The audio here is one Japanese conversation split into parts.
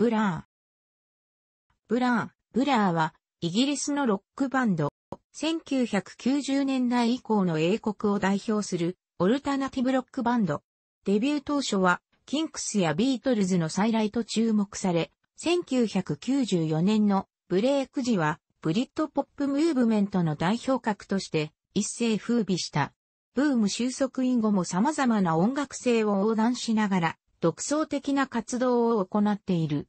ブラー。ブラー、ブラーは、イギリスのロックバンド、1990年代以降の英国を代表する、オルタナティブロックバンド。デビュー当初は、キンクスやビートルズの再来と注目され、1994年のブレイク時は、ブリッドポップムーブメントの代表格として、一世風靡した。ブーム収束以後も様々な音楽性を横断しながら、独創的な活動を行っている。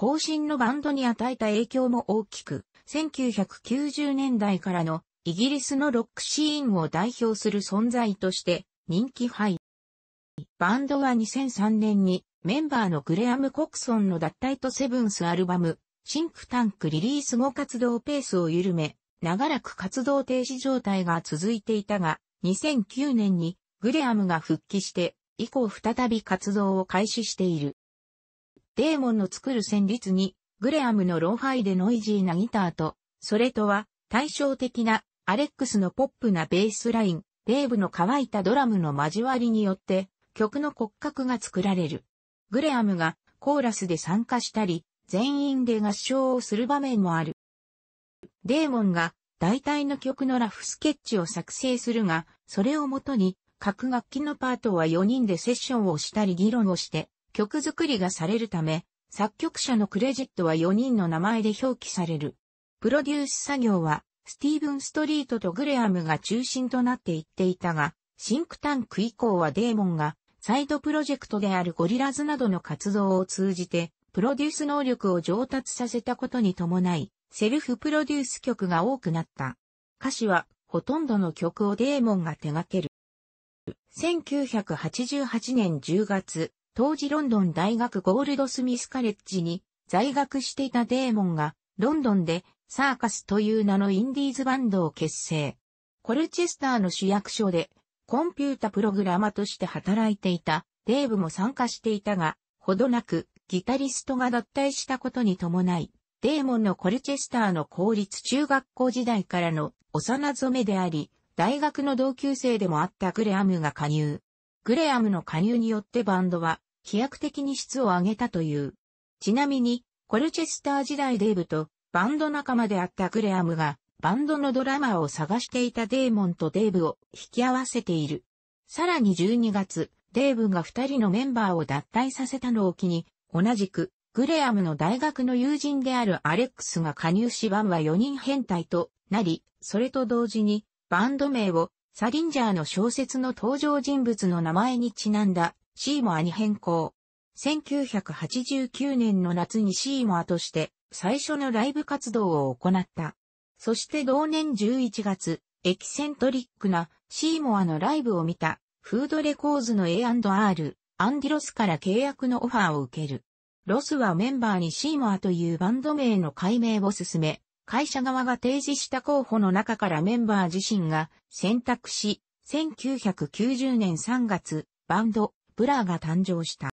後進のバンドに与えた影響も大きく、1990年代からのイギリスのロックシーンを代表する存在として人気ハイ。バンドは2003年にメンバーのグレアム・コクソンの脱退とセブンスアルバム、シンクタンクリリース後活動ペースを緩め、長らく活動停止状態が続いていたが、2009年にグレアムが復帰して、以降再び活動を開始している。デーモンの作る旋律に、グレアムのローファイでノイジーなギターと、それとは対照的なアレックスのポップなベースライン、デーブの乾いたドラムの交わりによって曲の骨格が作られる。グレアムがコーラスで参加したり、全員で合唱をする場面もある。デーモンが大体の曲のラフスケッチを作成するが、それをもとに各楽器のパートは4人でセッションをしたり議論をして曲作りがされるため、作曲者のクレジットは4人の名前で表記される。プロデュース作業は、スティーブン・ストリートとグレアムが中心となっていっていたが、シンクタンク以降はデーモンが、サイドプロジェクトであるゴリラズなどの活動を通じて、プロデュース能力を上達させたことに伴い、セルフプロデュース曲が多くなった。歌詞は、ほとんどの曲をデーモンが手掛ける。1988年10月、当時ロンドン大学ゴールドスミスカレッジに在学していたデーモンが、ロンドンでサーカスという名のインディーズバンドを結成。コルチェスターの主役所でコンピュータプログラマとして働いていたデーブも参加していたが、ほどなくギタリストが脱退したことに伴い、デーモンのコルチェスターの公立中学校時代からの幼染めであり、大学の同級生でもあったグレアムが加入。グレアムの加入によってバンドは飛躍的に質を上げたという。ちなみに、コルチェスター時代デーブとバンド仲間であったグレアムが、バンドのドラマーを探していたデーモンとデーブを引き合わせている。さらに12月、デーブが2人のメンバーを脱退させたのを機に、同じく、グレアムの大学の友人であるアレックスが加入しバンは4人変態となり、それと同時に、バンド名をサリンジャーの小説の登場人物の名前にちなんだシーモアに変更。1989年の夏にシーモアとして最初のライブ活動を行った。そして同年11月、エキセントリックなシーモアのライブを見たフードレコーズの A&R、アンディロスから契約のオファーを受ける。ロスはメンバーにシーモアというバンド名の解明を進め、会社側が提示した候補の中からメンバー自身が選択し、1990年3月、バンド、プラーが誕生した。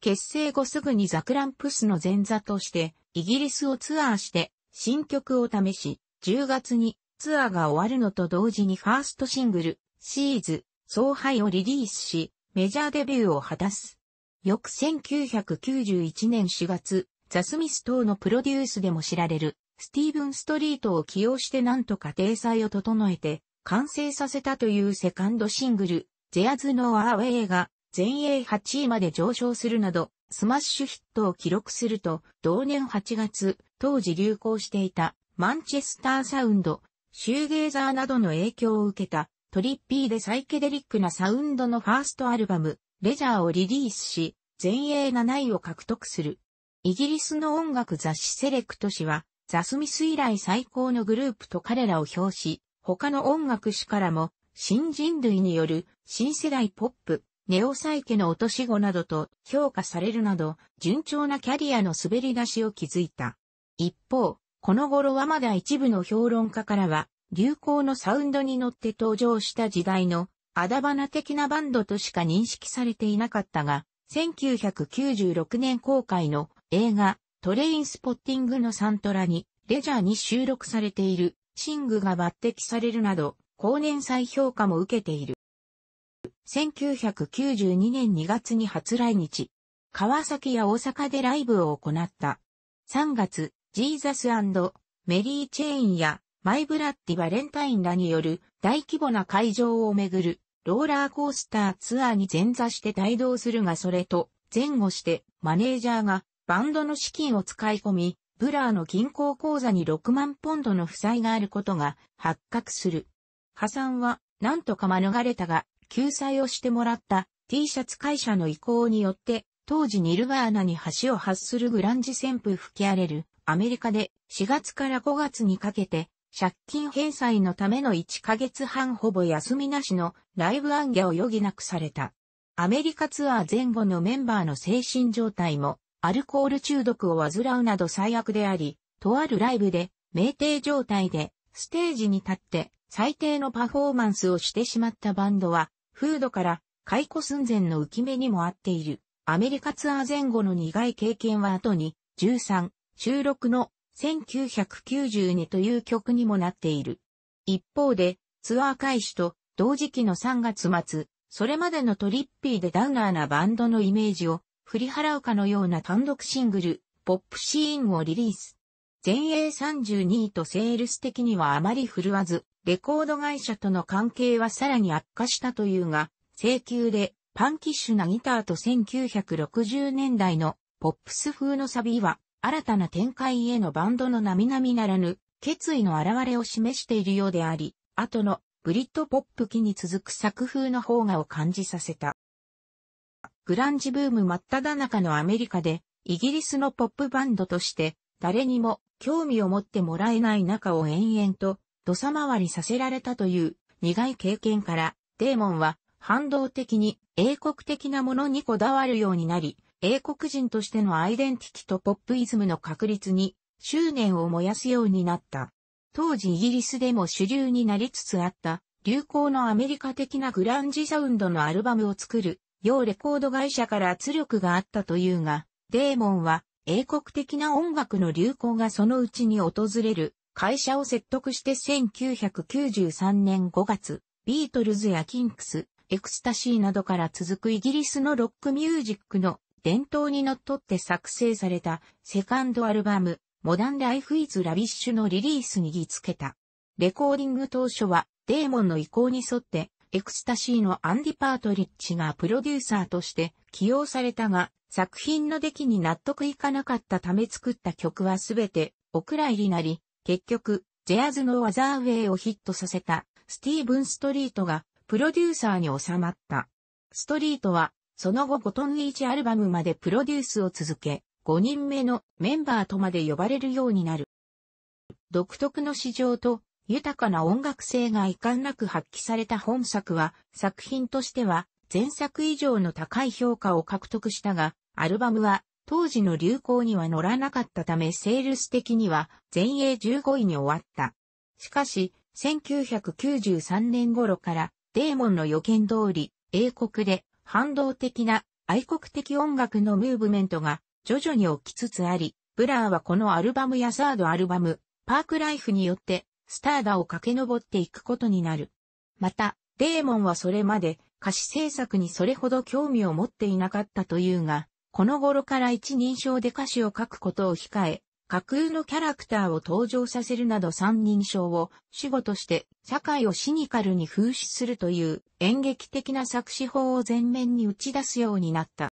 結成後すぐにザクランプスの前座として、イギリスをツアーして、新曲を試し、10月にツアーが終わるのと同時にファーストシングル、シーズ、総敗をリリースし、メジャーデビューを果たす。翌1991年4月、ザ・スミス等のプロデュースでも知られる、スティーブン・ストリートを起用してなんとか体裁を整えて、完成させたというセカンドシングル、ジェアズのアーウェイが全英8位まで上昇するなど、スマッシュヒットを記録すると、同年8月、当時流行していたマンチェスターサウンド、シューゲーザーなどの影響を受けた、トリッピーでサイケデリックなサウンドのファーストアルバム、レジャーをリリースし、全英7位を獲得する。イギリスの音楽雑誌セレクト誌は、ザ・スミス以来最高のグループと彼らを表し、他の音楽誌からも新人類による新世代ポップ、ネオサイケの落とし子などと評価されるなど、順調なキャリアの滑り出しを築いた。一方、この頃はまだ一部の評論家からは、流行のサウンドに乗って登場した時代の、あだばな的なバンドとしか認識されていなかったが、1996年公開の映画、トレインスポッティングのサントラに、レジャーに収録されている、シングが抜擢されるなど、後年再評価も受けている。1992年2月に初来日、川崎や大阪でライブを行った。3月、ジーザスメリー・チェーンやマイ・ブラッディ・バレンタインらによる大規模な会場をめぐるローラーコースターツアーに前座して帯同するがそれと前後してマネージャーがバンドの資金を使い込み、ブラーの銀行口座に6万ポンドの負債があることが発覚する。加算はなんとか免れたが、救済をしてもらった T シャツ会社の意向によって、当時ニルバーナに橋を発するグランジ旋風吹き荒れるアメリカで4月から5月にかけて借金返済のための1ヶ月半ほぼ休みなしのライブ暗夜を余儀なくされた。アメリカツアー前後のメンバーの精神状態もアルコール中毒を患うなど最悪であり、とあるライブで酩酊状態でステージに立って最低のパフォーマンスをしてしまったバンドは、フードから解雇寸前の浮き目にもあっている。アメリカツアー前後の苦い経験は後に、13、収録の1992という曲にもなっている。一方で、ツアー開始と同時期の3月末、それまでのトリッピーでダウナーなバンドのイメージを振り払うかのような単独シングル、ポップシーンをリリース。前衛32位とセールス的にはあまり振るわず、レコード会社との関係はさらに悪化したというが、請求でパンキッシュなギターと1960年代のポップス風のサビは新たな展開へのバンドの並々ならぬ決意の表れを示しているようであり、後のブリッドポップ期に続く作風の方がを感じさせた。グランジブーム真っ只中のアメリカで、イギリスのポップバンドとして、誰にも興味を持ってもらえない中を延々と土佐回りさせられたという苦い経験から、デーモンは反動的に英国的なものにこだわるようになり、英国人としてのアイデンティティとポップイズムの確立に執念を燃やすようになった。当時イギリスでも主流になりつつあった流行のアメリカ的なグランジサウンドのアルバムを作る、要レコード会社から圧力があったというが、デーモンは英国的な音楽の流行がそのうちに訪れる会社を説得して1993年5月、ビートルズやキンクス、エクスタシーなどから続くイギリスのロックミュージックの伝統にのっとって作成されたセカンドアルバム、モダンライフイズラビッシュのリリースにぎつけた。レコーディング当初はデーモンの意向に沿ってエクスタシーのアンディ・パートリッチがプロデューサーとして起用されたが、作品の出来に納得いかなかったため作った曲はすべてお蔵入りなり、結局、ジェアズのワザーウェイをヒットさせたスティーブン・ストリートがプロデューサーに収まった。ストリートは、その後5トン1アルバムまでプロデュースを続け、5人目のメンバーとまで呼ばれるようになる。独特の市場と豊かな音楽性が遺憾なく発揮された本作は作品としては前作以上の高い評価を獲得したが、アルバムは当時の流行には乗らなかったためセールス的には全英15位に終わった。しかし、1993年頃からデーモンの予見通り、英国で反動的な愛国的音楽のムーブメントが徐々に起きつつあり、ブラーはこのアルバムやサードアルバム、パークライフによってスターダを駆け上っていくことになる。また、デーモンはそれまで歌詞制作にそれほど興味を持っていなかったというが、この頃から一人称で歌詞を書くことを控え、架空のキャラクターを登場させるなど三人称を主語として社会をシニカルに風刺するという演劇的な作詞法を前面に打ち出すようになった。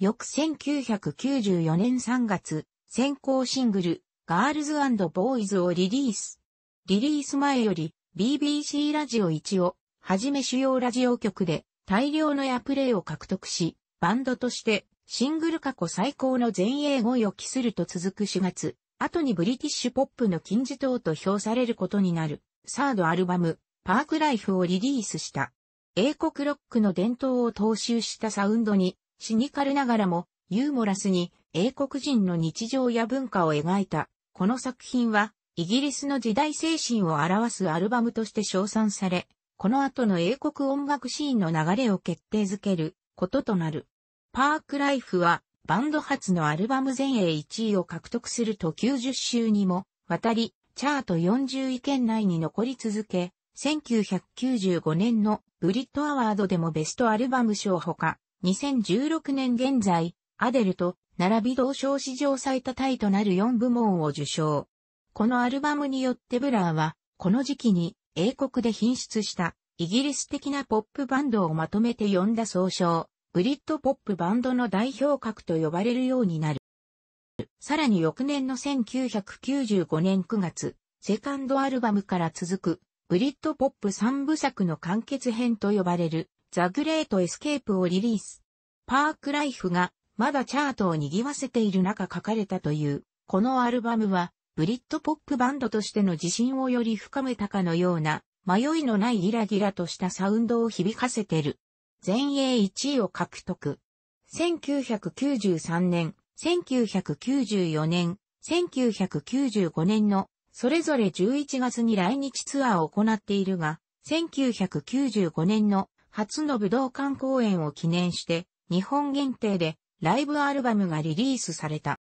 翌1994年3月、先行シングル、ガールズボーイズをリリース。リリース前より BBC ラジオ1をはじめ主要ラジオ局で大量のやプレイを獲得し、バンドとしてシングル過去最高の全英語予を期すると続く4月、後にブリティッシュポップの金字塔と評されることになる、サードアルバム、パークライフをリリースした。英国ロックの伝統を踏襲したサウンドに、シニカルながらも、ユーモラスに、英国人の日常や文化を描いた、この作品は、イギリスの時代精神を表すアルバムとして称賛され、この後の英国音楽シーンの流れを決定づけることとなる。パークライフはバンド初のアルバム全英1位を獲得すると90週にも渡り、チャート40位圏内に残り続け、1995年のブリットアワードでもベストアルバム賞ほか、2016年現在、アデルと並び同賞史上最多タイとなる4部門を受賞。このアルバムによってブラーは、この時期に英国で品質したイギリス的なポップバンドをまとめて呼んだ総称。ブリッドポップバンドの代表格と呼ばれるようになる。さらに翌年の1995年9月、セカンドアルバムから続く、ブリッドポップ3部作の完結編と呼ばれる、ザ・グレート・エスケープをリリース。パーク・ライフが、まだチャートを賑わせている中書かれたという、このアルバムは、ブリッドポップバンドとしての自信をより深めたかのような、迷いのないギラギラとしたサウンドを響かせてる。全英1位を獲得。1993年、1994年、1995年のそれぞれ11月に来日ツアーを行っているが、1995年の初の武道館公演を記念して日本限定でライブアルバムがリリースされた。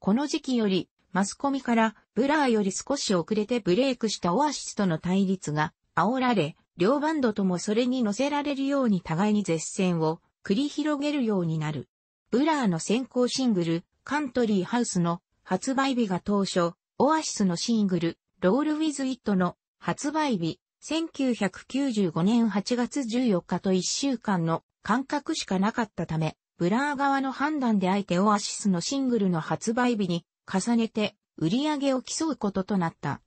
この時期よりマスコミからブラーより少し遅れてブレイクしたオアシスとの対立が煽られ、両バンドともそれに乗せられるように互いに絶戦を繰り広げるようになる。ブラーの先行シングル、カントリーハウスの発売日が当初、オアシスのシングル、ロールウィズイットの発売日、1995年8月14日と1週間の間隔しかなかったため、ブラー側の判断であえてオアシスのシングルの発売日に重ねて売り上げを競うこととなった。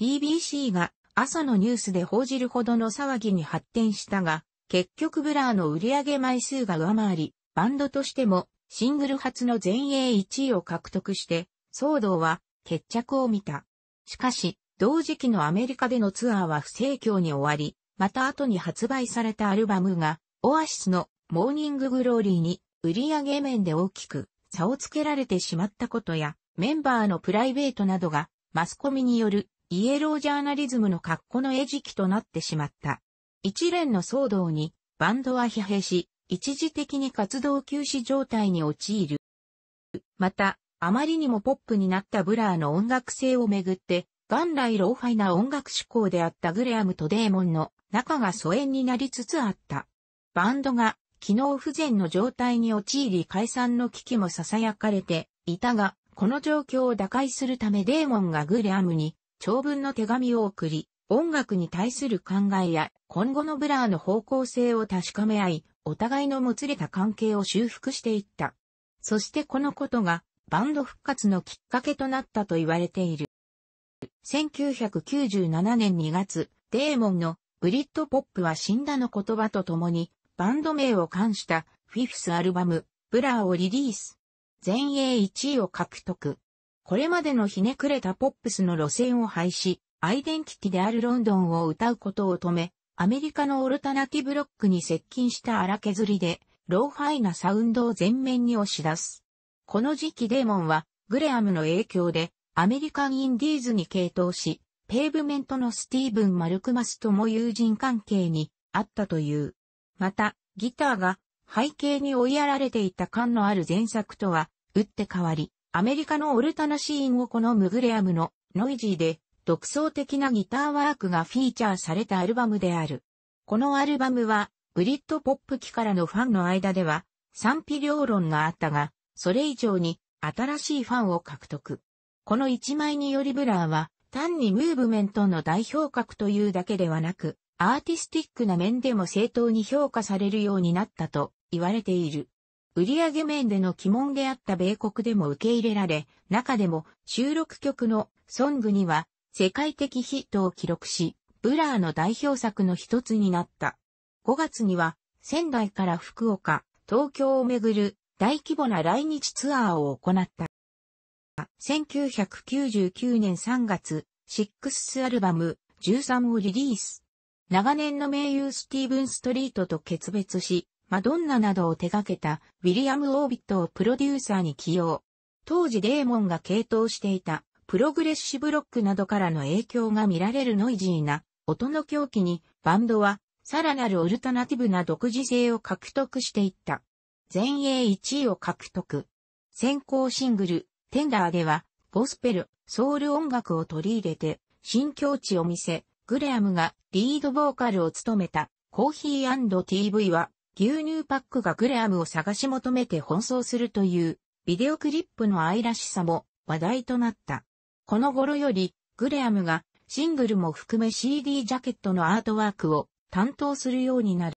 BBC が朝のニュースで報じるほどの騒ぎに発展したが、結局ブラーの売上枚数が上回り、バンドとしてもシングル初の全英1位を獲得して、騒動は決着を見た。しかし、同時期のアメリカでのツアーは不盛況に終わり、また後に発売されたアルバムが、オアシスのモーニンググローリーに売上面で大きく差をつけられてしまったことや、メンバーのプライベートなどがマスコミによるイエロージャーナリズムの格好の餌食となってしまった。一連の騒動にバンドは疲弊し、一時的に活動休止状態に陥る。また、あまりにもポップになったブラーの音楽性をめぐって、元来ローファイな音楽志向であったグレアムとデーモンの仲が疎遠になりつつあった。バンドが機能不全の状態に陥り解散の危機も囁かれていたが、この状況を打開するためデーモンがグレアムに長文の手紙を送り、音楽に対する考えや今後のブラーの方向性を確かめ合い、お互いのもつれた関係を修復していった。そしてこのことがバンド復活のきっかけとなったと言われている。1997年2月、デーモンのブリッドポップは死んだの言葉と共にバンド名を冠したフィフスアルバム、ブラーをリリース。全英1位を獲得。これまでのひねくれたポップスの路線を廃止、アイデンティティであるロンドンを歌うことを止め、アメリカのオルタナティブロックに接近した荒削りで、ローハイなサウンドを前面に押し出す。この時期デーモンは、グレアムの影響で、アメリカンインディーズに傾倒し、ペーブメントのスティーブン・マルクマスとも友人関係にあったという。また、ギターが背景に追いやられていた感のある前作とは、打って変わり、アメリカのオルタナシーンを好むグレアムのノイジーで独創的なギターワークがフィーチャーされたアルバムである。このアルバムはブリッドポップ期からのファンの間では賛否両論があったが、それ以上に新しいファンを獲得。この一枚によりブラーは単にムーブメントの代表格というだけではなく、アーティスティックな面でも正当に評価されるようになったと言われている。売上面での鬼門であった米国でも受け入れられ、中でも収録曲のソングには世界的ヒットを記録し、ブラーの代表作の一つになった。5月には仙台から福岡、東京をめぐる大規模な来日ツアーを行った。1999年3月、シックスアルバム13をリリース。長年の名優スティーブン・ストリートと決別し、マドンナなどを手掛けたウィリアム・オービットをプロデューサーに起用。当時デーモンが系統していたプログレッシブロックなどからの影響が見られるノイジーな音の狂気にバンドはさらなるオルタナティブな独自性を獲得していった。前衛1位を獲得。先行シングル、テンダーでは、ゴスペル、ソウル音楽を取り入れて、新境地を見せ、グレアムがリードボーカルを務めた、コーヒー &TV は、牛乳パックがグレアムを探し求めて奔走するというビデオクリップの愛らしさも話題となった。この頃よりグレアムがシングルも含め CD ジャケットのアートワークを担当するようになる。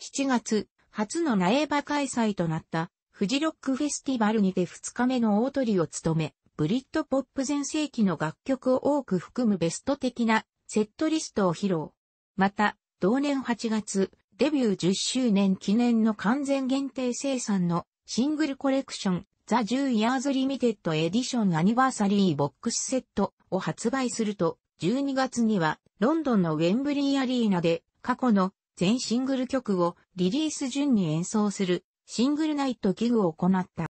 7月、初の苗場開催となったフジロックフェスティバルにて2日目の大鳥を務め、ブリッドポップ前世紀の楽曲を多く含むベスト的なセットリストを披露。また、同年8月、デビュー10周年記念の完全限定生産のシングルコレクション、ザ・10 Years Limited エディションアニバーサリーボックスセットを発売すると、12月にはロンドンのウェンブリーアリーナで過去の全シングル曲をリリース順に演奏するシングルナイトギグを行った。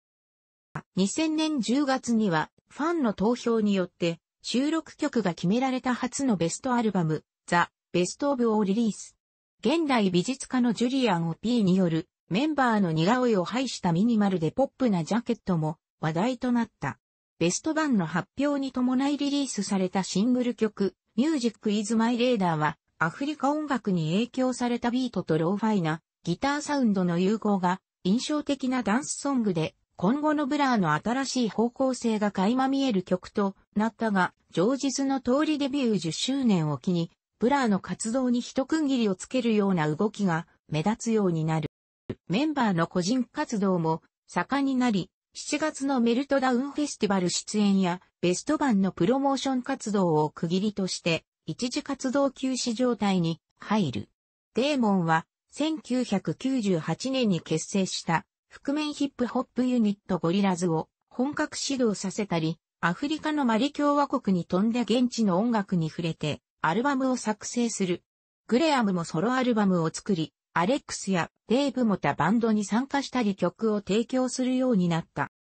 2000年10月にはファンの投票によって収録曲が決められた初のベストアルバム、ザ・ベストオブをリリース。現代美術家のジュリアン・オピーによるメンバーの似顔絵を排したミニマルでポップなジャケットも話題となった。ベスト版の発表に伴いリリースされたシングル曲、ミュージック・イズ・マイ・レーダーは、アフリカ音楽に影響されたビートとローファイなギターサウンドの融合が印象的なダンスソングで、今後のブラーの新しい方向性が垣間見える曲となったが、上日の通りデビュー10周年を機に、ブラーの活動に一区切りをつけるような動きが目立つようになる。メンバーの個人活動も盛んになり、7月のメルトダウンフェスティバル出演やベスト版のプロモーション活動を区切りとして一時活動休止状態に入る。デーモンは1998年に結成した覆面ヒップホップユニットゴリラズを本格始動させたり、アフリカのマリ共和国に飛んで現地の音楽に触れてアルバムを作成する。グレアムもソロアルバムを作り、アレックスやデーブも他バンドに参加したり曲を提供するようになった。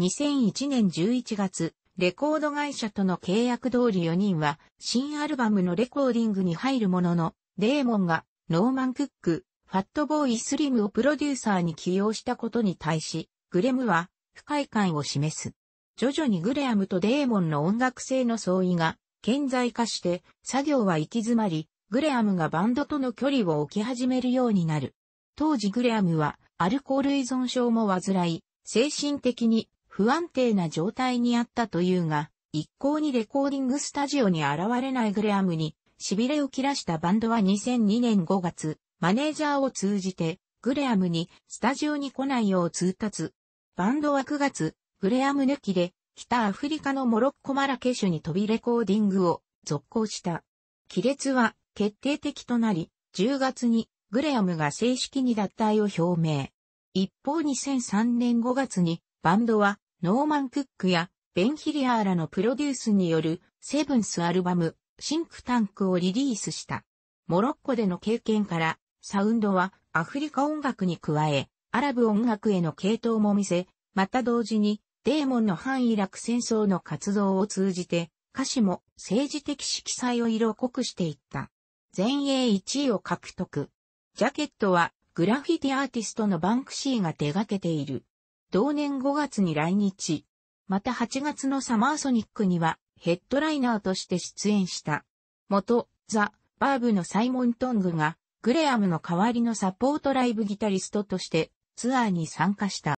2001年11月、レコード会社との契約通り4人は新アルバムのレコーディングに入るものの、デーモンがノーマン・クック、ファットボーイ・スリムをプロデューサーに起用したことに対し、グレムは不快感を示す。徐々にグレアムとデーモンの音楽性の相違が顕在化して、作業は行き詰まり、グレアムがバンドとの距離を置き始めるようになる。当時グレアムはアルコール依存症も患い、精神的に不安定な状態にあったというが、一向にレコーディングスタジオに現れないグレアムに、痺れを切らしたバンドは2002年5月、マネージャーを通じて、グレアムにスタジオに来ないよう通達。バンドは9月、グレアム抜きで北アフリカのモロッコマラケシュに飛びレコーディングを続行した。亀裂は決定的となり、10月にグレアムが正式に脱退を表明。一方2003年5月にバンドはノーマン・クックやベンヒリアーらのプロデュースによるセブンスアルバムシンクタンクをリリースした。モロッコでの経験からサウンドはアフリカ音楽に加えアラブ音楽への系統も見せ、また同時にデーモンの反イラク戦争の活動を通じて、歌詞も政治的色彩を色濃くしていった。全英1位を獲得。ジャケットはグラフィティアーティストのバンクシーが手掛けている。同年5月に来日。また8月のサマーソニックにはヘッドライナーとして出演した。元、ザ・バーブのサイモン・トングがグレアムの代わりのサポートライブギタリストとしてツアーに参加した。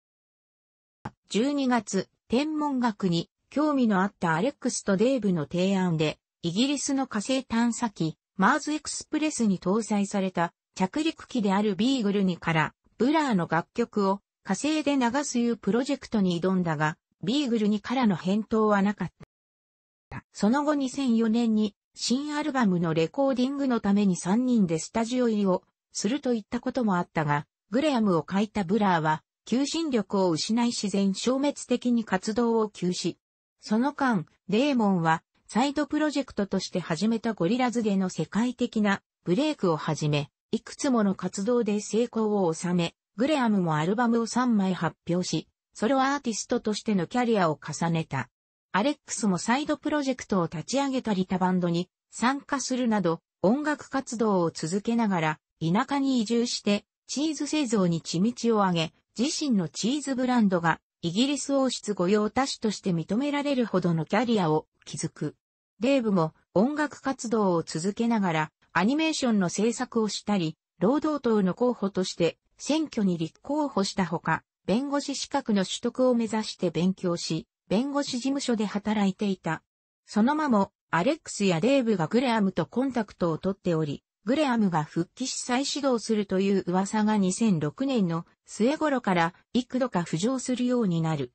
12月、天文学に興味のあったアレックスとデーブの提案で、イギリスの火星探査機、マーズエクスプレスに搭載された着陸機であるビーグルにから、ブラーの楽曲を火星で流すいうプロジェクトに挑んだが、ビーグルにからの返答はなかった。その後2004年に新アルバムのレコーディングのために3人でスタジオ入りをするといったこともあったが、グレアムを書いたブラーは求心力を失い自然消滅的に活動を休止。その間、デーモンは、サイドプロジェクトとして始めたゴリラズでの世界的なブレイクをはじめ、いくつもの活動で成功を収め、グレアムもアルバムを3枚発表し、ソロアーティストとしてのキャリアを重ねた。アレックスもサイドプロジェクトを立ち上げたり他バンドに参加するなど、音楽活動を続けながら、田舎に移住して、チーズ製造に地道を上げ、自身のチーズブランドがイギリス王室御用達として認められるほどのキャリアを築く。デーブも音楽活動を続けながらアニメーションの制作をしたり、労働党の候補として選挙に立候補したほか、弁護士資格の取得を目指して勉強し、弁護士事務所で働いていた。そのまも、アレックスやデーブがグレアムとコンタクトを取っており、グレアムが復帰し再始動するという噂が2006年の末頃から幾度か浮上するようになる。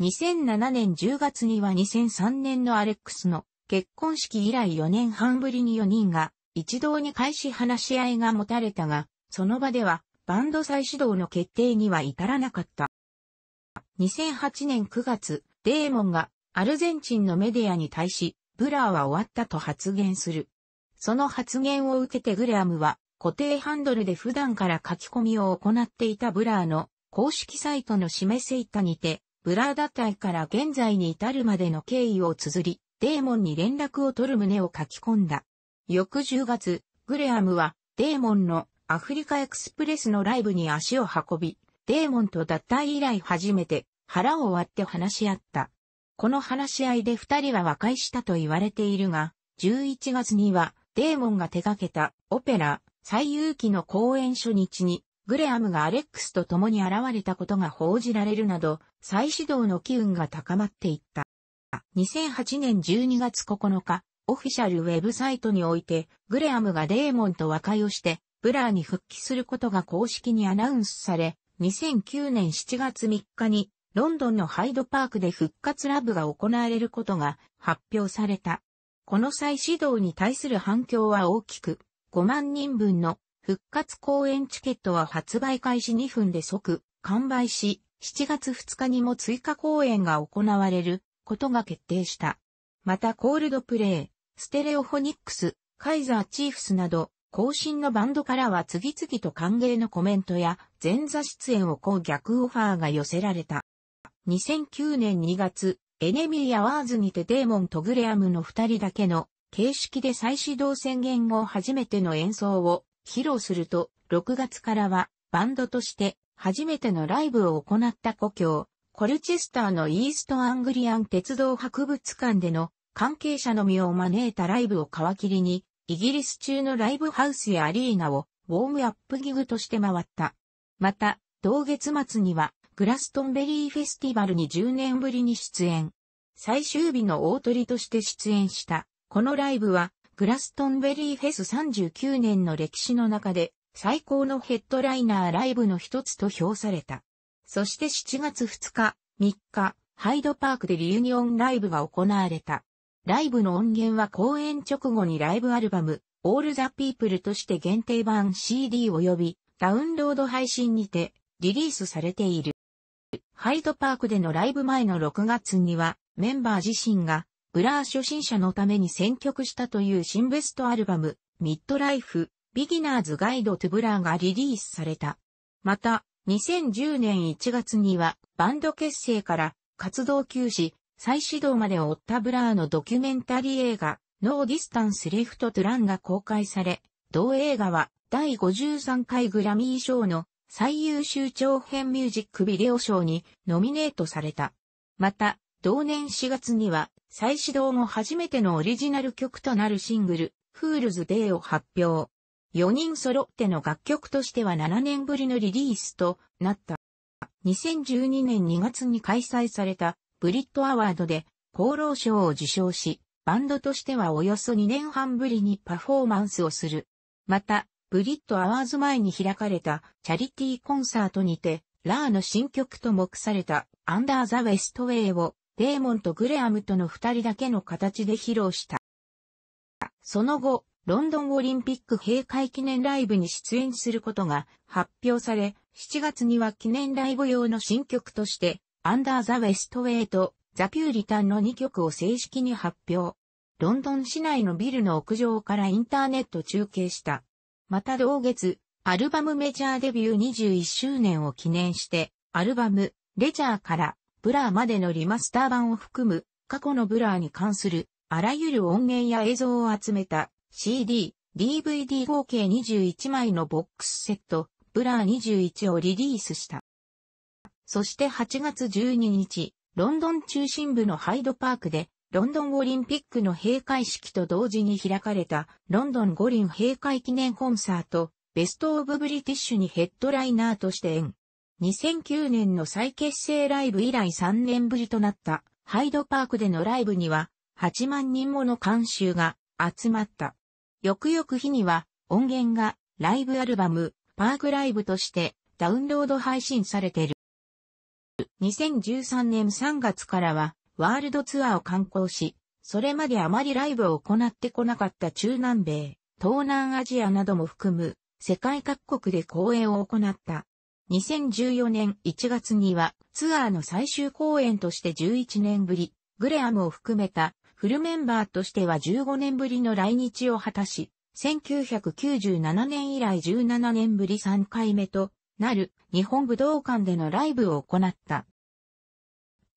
2007年10月には2003年のアレックスの結婚式以来4年半ぶりに4人が一堂に開始話し合いが持たれたが、その場ではバンド再始動の決定には至らなかった。2008年9月、デーモンがアルゼンチンのメディアに対し、ブラーは終わったと発言する。その発言を受けてグレアムは固定ハンドルで普段から書き込みを行っていたブラーの公式サイトの示せ板にて、ブラー脱退から現在に至るまでの経緯を綴り、デーモンに連絡を取る旨を書き込んだ。翌10月、グレアムはデーモンのアフリカエクスプレスのライブに足を運び、デーモンと脱退以来初めて腹を割って話し合った。この話し合いで二人は和解したと言われているが、11月にはデーモンが手掛けたオペラ、最有機の公演初日に、グレアムがアレックスと共に現れたことが報じられるなど、再始動の機運が高まっていった。2008年12月9日、オフィシャルウェブサイトにおいて、グレアムがデーモンと和解をして、ブラーに復帰することが公式にアナウンスされ、2009年7月3日に、ロンドンのハイドパークで復活ラブが行われることが発表された。この再始動に対する反響は大きく、5万人分の復活公演チケットは発売開始2分で即完売し、7月2日にも追加公演が行われることが決定した。またコールドプレイ、ステレオフォニックス、カイザーチーフスなど、更新のバンドからは次々と歓迎のコメントや前座出演をこう逆オファーが寄せられた。2009年2月、エネミー・アワーズにてデーモンとグレアムの二人だけの形式で再始動宣言後初めての演奏を披露すると、6月からはバンドとして初めてのライブを行った故郷、コルチェスターのイーストアングリアン鉄道博物館での関係者のみを招いたライブを皮切りに、イギリス中のライブハウスやアリーナをウォームアップギグとして回った。また、同月末にはグラストンベリーフェスティバルに10年ぶりに出演。最終日の大鳥として出演した。このライブは、グラストンベリーフェス39年の歴史の中で、最高のヘッドライナーライブの一つと評された。そして7月2日、3日、ハイドパークでリユニオンライブが行われた。ライブの音源は公演直後にライブアルバム、オールザ・ピープルとして限定版 CD 及びダウンロード配信にてリリースされている。ハイドパークでのライブ前の6月には、メンバー自身が、ブラー初心者のために選曲したという新ベストアルバム、ミッドライフ、ビギナーズガイドトゥブラーがリリースされた。また、2010年1月には、バンド結成から活動休止、再始動までを追ったブラーのドキュメンタリー映画、ノーディスタンスレフトトゥランが公開され、同映画は第53回グラミー賞の最優秀長編ミュージックビデオ賞にノミネートされた。また、同年4月には、再始動後初めてのオリジナル曲となるシングル、Fool's Day を発表。4人揃っての楽曲としては7年ぶりのリリースとなった。2012年2月に開催されたブリットアワードで厚労賞を受賞し、バンドとしてはおよそ2年半ぶりにパフォーマンスをする。また、ブリッド・アワーズ前に開かれたチャリティーコンサートにて、ラーの新曲と目されたアンダー・ザ・ウェストウェイをデーモンとグレアムとの二人だけの形で披露した。その後、ロンドンオリンピック閉会記念ライブに出演することが発表され、7月には記念ライブ用の新曲として、アンダー・ザ・ウェストウェイとザ・ピューリタンの2曲を正式に発表。ロンドン市内のビルの屋上からインターネット中継したまた同月、アルバムメジャーデビュー21周年を記念して、アルバム、レジャーから、ブラーまでのリマスター版を含む、過去のブラーに関する、あらゆる音源や映像を集めた、CD、DVD 合計21枚のボックスセット、ブラー21をリリースした。そして8月12日、ロンドン中心部のハイドパークで、ロンドンオリンピックの閉会式と同時に開かれたロンドン五輪閉会記念コンサート、ベストオブブリティッシュにヘッドライナーとして演。2009年の再結成ライブ以来3年ぶりとなったハイドパークでのライブには8万人もの観衆が集まった。翌々日には音源がライブアルバムパークライブとしてダウンロード配信されている。2013年3月からはワールドツアーを観光し、それまであまりライブを行ってこなかった中南米、東南アジアなども含む世界各国で公演を行った。2014年1月にはツアーの最終公演として11年ぶり、グレアムを含めたフルメンバーとしては15年ぶりの来日を果たし、1997年以来17年ぶり3回目となる日本武道館でのライブを行った。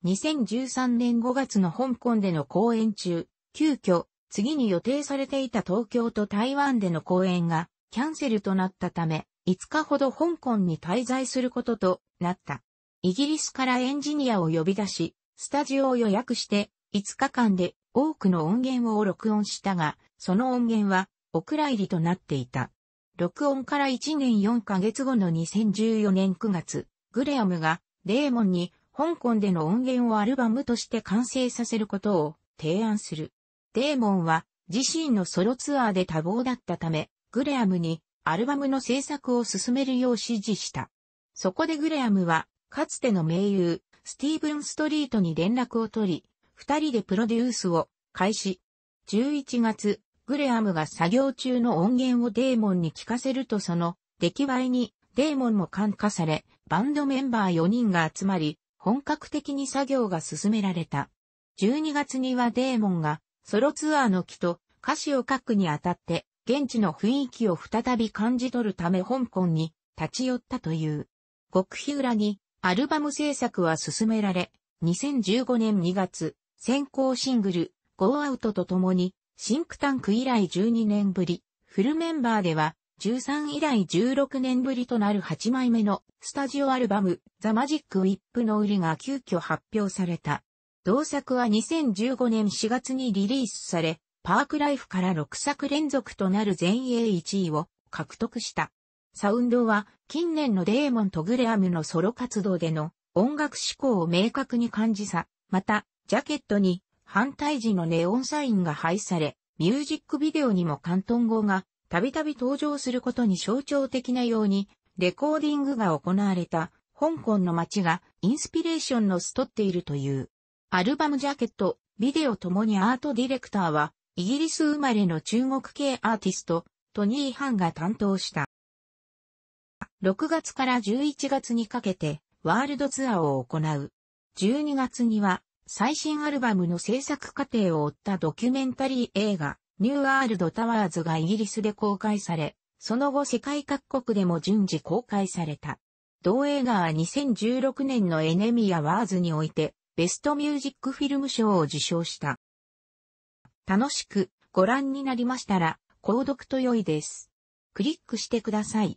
2013年5月の香港での公演中、急遽、次に予定されていた東京と台湾での公演がキャンセルとなったため、5日ほど香港に滞在することとなった。イギリスからエンジニアを呼び出し、スタジオを予約して5日間で多くの音源を録音したが、その音源はお蔵入りとなっていた。録音から1年4ヶ月後の2014年9月、グレアムがデーモンに香港での音源をアルバムとして完成させることを提案する。デーモンは自身のソロツアーで多忙だったため、グレアムにアルバムの制作を進めるよう指示した。そこでグレアムは、かつての盟友、スティーブン・ストリートに連絡を取り、二人でプロデュースを開始。11月、グレアムが作業中の音源をデーモンに聞かせるとその出来栄えにデーモンも感化され、バンドメンバー4人が集まり、本格的に作業が進められた。12月にはデーモンがソロツアーの木と歌詞を書くにあたって現地の雰囲気を再び感じ取るため香港に立ち寄ったという。極秘裏にアルバム制作は進められ、2015年2月、先行シングル、Go Out とともに、シンクタンク以来12年ぶり、フルメンバーでは、2013以来16年ぶりとなる8枚目のスタジオアルバムザ・マジック・ウィップの売りが急遽発表された。同作は2015年4月にリリースされ、パークライフから6作連続となる全英1位を獲得した。サウンドは近年のデーモンとグレアムのソロ活動での音楽志向を明確に感じさ、また、ジャケットに反対時のネオンサインが配され、ミュージックビデオにも関東語がたびたび登場することに象徴的なように、レコーディングが行われた、香港の街がインスピレーションのストっているという。アルバムジャケット、ビデオともにアートディレクターは、イギリス生まれの中国系アーティスト、トニー・ハンが担当した。6月から11月にかけて、ワールドツアーを行う。12月には、最新アルバムの制作過程を追ったドキュメンタリー映画、ニューアールドタワーズがイギリスで公開され、その後世界各国でも順次公開された。同映画は2016年のエネミア・ワーズにおいて、ベストミュージックフィルム賞を受賞した。楽しくご覧になりましたら、購読と良いです。クリックしてください。